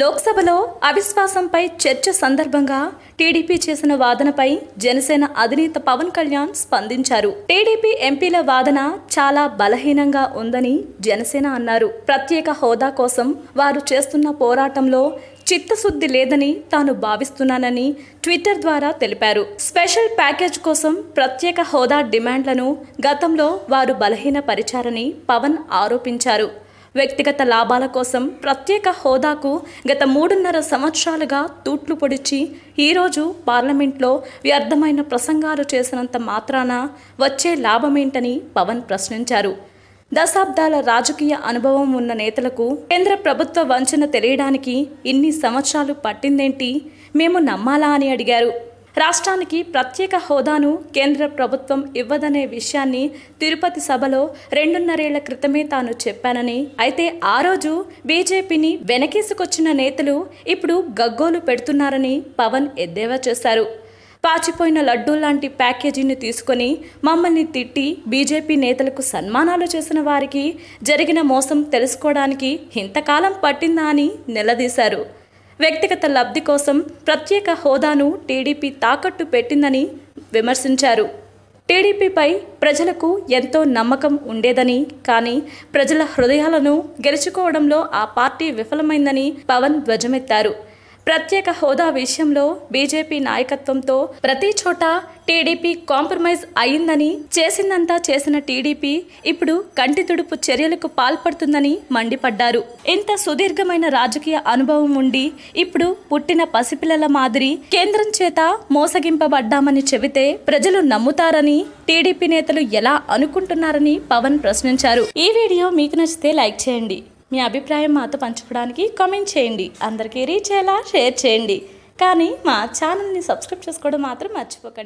లోక్సభలో అవిశ్వాసంపై చర్చ సందర్భంగా టీడీపీ చేసిన వాదనపై జనసేన అధినేత పవన్ కళ్యాణ్ స్పందించారు టీడీపీ ఎంపీల వాదన చాలా బలహీనంగా ఉందని జనసేన అన్నారు ప్రత్యేక హోదా కోసం వారు చేస్తున్న పోరాటంలో చిత్తశుద్ధి లేదని తాను భావిస్తున్నానని ట్విట్టర్ ద్వారా తెలిపారు స్పెషల్ ప్యాకేజ్ కోసం ప్రత్యేక హోదా డిమాండ్లను గతంలో వారు బలహీనపరిచారని పవన్ ఆరోపించారు వ్యక్తిగత లాభాల కోసం ప్రత్యేక హోదాకు గత మూడున్నర సంవత్సరాలుగా తూట్లు పొడిచి ఈరోజు పార్లమెంట్లో వ్యర్థమైన ప్రసంగాలు చేసినంత మాత్రాన వచ్చే లాభమేంటని పవన్ ప్రశ్నించారు దశాబ్దాల రాజకీయ అనుభవం ఉన్న నేతలకు కేంద్ర ప్రభుత్వ వంచన తెలియడానికి ఇన్ని సంవత్సరాలు పట్టిందేంటి మేము నమ్మాలా అని అడిగారు రాష్ట్రానికి ప్రత్యేక హోదాను కేంద్ర ప్రభుత్వం ఇవ్వదనే విషయాన్ని తిరుపతి సభలో రెండున్నరేళ్ల క్రితమే తాను చెప్పానని అయితే ఆ రోజు బీజేపీని వెనకేసుకొచ్చిన నేతలు ఇప్పుడు గగ్గోలు పెడుతున్నారని పవన్ ఎద్దేవా చేశారు పాచిపోయిన లడ్డూ లాంటి ప్యాకేజీని తీసుకొని మమ్మల్ని తిట్టి బీజేపీ నేతలకు సన్మానాలు చేసిన వారికి జరిగిన మోసం తెలుసుకోవడానికి ఇంతకాలం పట్టిందా అని నిలదీశారు వ్యక్తిగత లబ్ధి కోసం ప్రత్యేక హోదాను టీడీపీ తాకట్టు పెట్టిందని విమర్శించారు టీడీపీపై ప్రజలకు ఎంతో నమ్మకం ఉండేదని కానీ ప్రజల హృదయాలను గెలుచుకోవడంలో ఆ పార్టీ విఫలమైందని పవన్ ధ్వజమెత్తారు ప్రత్యేక హోదా విషయంలో బీజేపీ నాయకత్వంతో ప్రతి చోట టీడీపీ కాంప్రమైజ్ అయిందని చేసిందంతా చేసిన టీడీపీ ఇప్పుడు కంటి తుడుపు చర్యలకు పాల్పడుతుందని మండిపడ్డారు ఇంత సుదీర్ఘమైన రాజకీయ అనుభవం ఉండి ఇప్పుడు పుట్టిన పసిపిల్లల మాదిరి కేంద్రం చేత మోసగింపబడ్డామని చెబితే ప్రజలు నమ్ముతారని టీడీపీ నేతలు ఎలా అనుకుంటున్నారని పవన్ ప్రశ్నించారు ఈ వీడియో మీకు నచ్చితే లైక్ చేయండి మీ అభిప్రాయం మాతో పంచుకోవడానికి కామెంట్ చేయండి అందరికీ రీచ్ అయ్యేలా షేర్ చేయండి కానీ మా ఛానల్ని సబ్స్క్రైబ్ చేసుకోవడం మాత్రం మర్చిపోకండి